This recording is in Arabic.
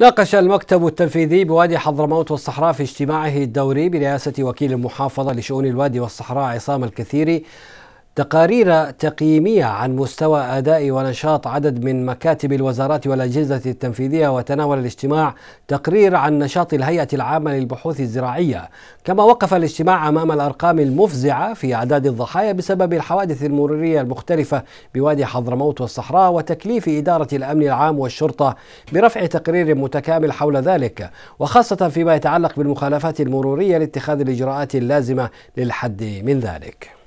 ناقش المكتب التنفيذي بوادي حضرموت والصحراء في اجتماعه الدوري برئاسة وكيل المحافظة لشؤون الوادي والصحراء عصام الكثيري تقارير تقييمية عن مستوى أداء ونشاط عدد من مكاتب الوزارات والأجهزة التنفيذية وتناول الاجتماع تقرير عن نشاط الهيئة العامة للبحوث الزراعية كما وقف الاجتماع أمام الأرقام المفزعة في أعداد الضحايا بسبب الحوادث المرورية المختلفة بوادي حضرموت والصحراء وتكليف إدارة الأمن العام والشرطة برفع تقرير متكامل حول ذلك وخاصة فيما يتعلق بالمخالفات المرورية لاتخاذ الإجراءات اللازمة للحد من ذلك